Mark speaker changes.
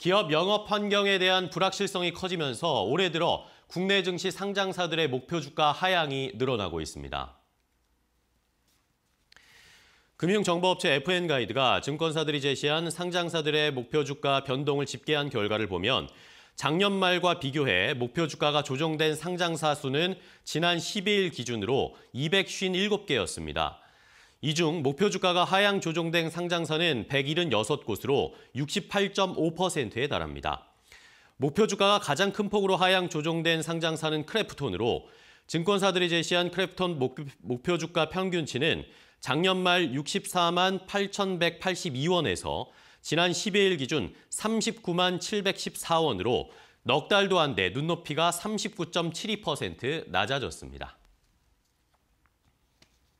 Speaker 1: 기업 영업 환경에 대한 불확실성이 커지면서 올해 들어 국내 증시 상장사들의 목표 주가 하향이 늘어나고 있습니다. 금융정보업체 FN가이드가 증권사들이 제시한 상장사들의 목표 주가 변동을 집계한 결과를 보면 작년 말과 비교해 목표 주가가 조정된 상장사 수는 지난 12일 기준으로 257개였습니다. 이중 목표 주가가 하향 조정된 상장사는 176곳으로 68.5%에 달합니다. 목표 주가가 가장 큰 폭으로 하향 조정된 상장사는 크래프톤으로 증권사들이 제시한 크래프톤 목표 주가 평균치는 작년 말 64만 8,182원에서 지난 12일 기준 39만 714원으로 넉 달도 안 돼 눈높이가 39.72% 낮아졌습니다.